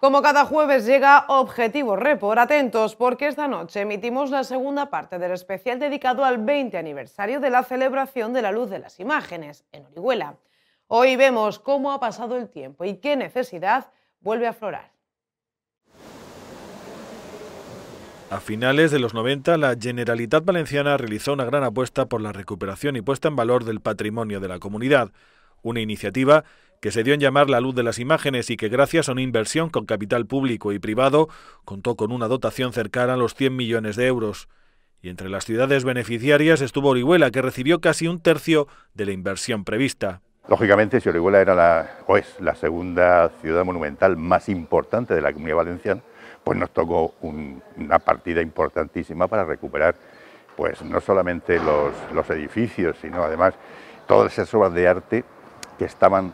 Como cada jueves llega Objetivo Report, atentos porque esta noche emitimos la segunda parte del especial dedicado al 20 aniversario de la celebración de la luz de las imágenes en Orihuela. Hoy vemos cómo ha pasado el tiempo y qué necesidad vuelve a aflorar. A finales de los 90, la Generalitat Valenciana realizó una gran apuesta por la recuperación y puesta en valor del patrimonio de la comunidad, una iniciativa que se dio en llamar la luz de las imágenes y que gracias a una inversión con capital público y privado contó con una dotación cercana a los 100 millones de euros. Y entre las ciudades beneficiarias estuvo Orihuela, que recibió casi un tercio de la inversión prevista. Lógicamente, si Orihuela era la, o es la segunda ciudad monumental más importante de la Comunidad Valenciana, pues nos tocó una partida importantísima para recuperar pues no solamente los, los edificios, sino además todas esas obras de arte que estaban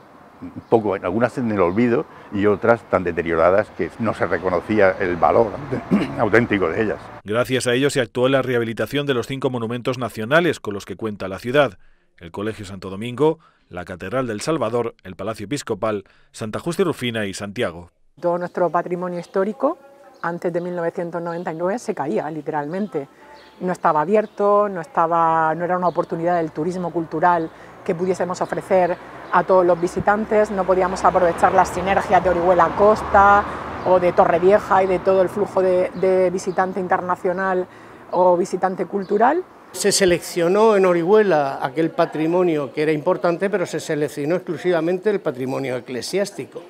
un poco, algunas en el olvido y otras tan deterioradas que no se reconocía el valor auténtico de ellas. Gracias a ello se actuó en la rehabilitación de los cinco monumentos nacionales con los que cuenta la ciudad, el Colegio Santo Domingo, la Catedral del Salvador, el Palacio Episcopal, Santa Justa Rufina y Santiago. Todo nuestro patrimonio histórico antes de 1999 se caía literalmente. No estaba abierto, no, estaba, no era una oportunidad del turismo cultural que pudiésemos ofrecer a todos los visitantes, no podíamos aprovechar las sinergias de Orihuela Costa o de Torrevieja y de todo el flujo de, visitante internacional o visitante cultural. Se seleccionó en Orihuela aquel patrimonio que era importante, pero se seleccionó exclusivamente el patrimonio eclesiástico.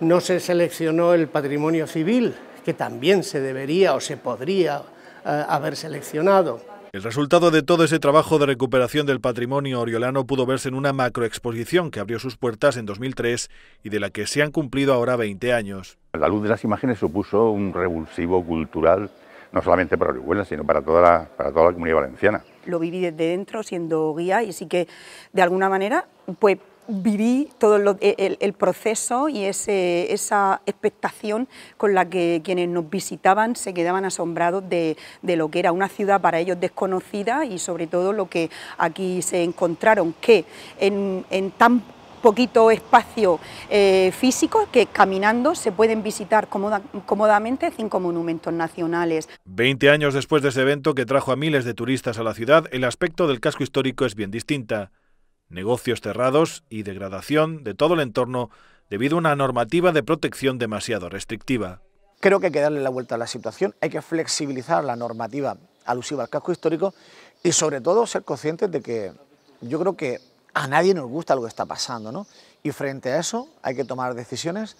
No se seleccionó el patrimonio civil, que también se debería o se podría eh, haber seleccionado. El resultado de todo ese trabajo de recuperación del patrimonio oriolano pudo verse en una macroexposición que abrió sus puertas en 2003 y de la que se han cumplido ahora 20 años. La luz de las imágenes supuso un revulsivo cultural, no solamente para Orihuela, sino para toda la, toda la comunidad valenciana. Lo viví desde dentro siendo guía y sí que, de alguna manera, pues viví todo e, el, proceso y esa expectación con la que quienes nos visitaban se quedaban asombrados de, lo que era una ciudad para ellos desconocida y sobre todo lo que aquí se encontraron, que en, tan poquito espacio eh, físico que caminando se pueden visitar cómodamente cinco monumentos nacionales. Veinte años después de ese evento que trajo a miles de turistas a la ciudad, el aspecto del casco histórico es bien distinta negocios cerrados y degradación de todo el entorno debido a una normativa de protección demasiado restrictiva. Creo que hay que darle la vuelta a la situación, hay que flexibilizar la normativa alusiva al casco histórico y sobre todo ser conscientes de que yo creo que a nadie nos gusta lo que está pasando, ¿no? Y frente a eso hay que tomar decisiones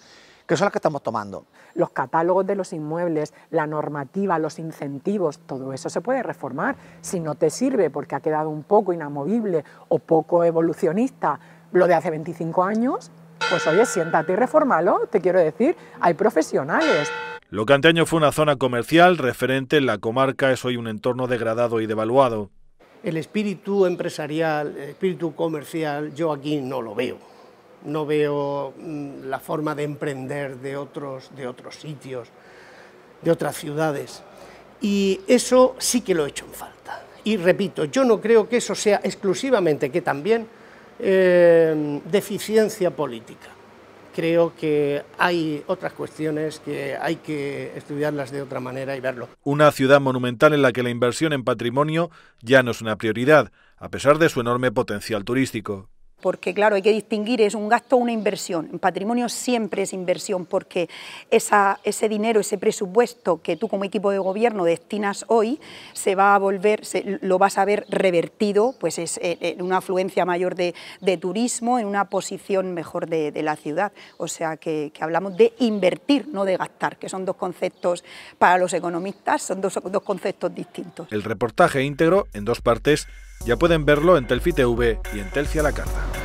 que son las que estamos tomando. Los catálogos de los inmuebles, la normativa, los incentivos, todo eso se puede reformar. Si no te sirve porque ha quedado un poco inamovible o poco evolucionista lo de hace 25 años, pues oye, siéntate y reformalo, te quiero decir, hay profesionales. Lo que anteaño fue una zona comercial referente en la comarca es hoy un entorno degradado y devaluado. El espíritu empresarial, el espíritu comercial, yo aquí no lo veo no veo mm, la forma de emprender de otros, de otros sitios, de otras ciudades. Y eso sí que lo he hecho en falta. Y repito, yo no creo que eso sea exclusivamente, que también, em, deficiencia política. Creo que hay otras cuestiones que hay que estudiarlas de otra manera y verlo. Una ciudad monumental en la que la inversión en patrimonio ya no es una prioridad, a pesar de su enorme potencial turístico porque claro, hay que distinguir, es un gasto o una inversión. En patrimonio siempre es inversión, porque ese dinero, ese presupuesto que tú como equipo de gobierno destinas hoy, se va a volver, lo vas a ver revertido, pues es eh, en una afluencia mayor de, turismo, en una posición mejor de, la ciudad. O sea que, hablamos de invertir, no de gastar, que son dos conceptos para los economistas, son dos, dos conceptos distintos. El reportaje íntegro en dos partes ya pueden verlo en Telfi TV y en Telfi a la carta.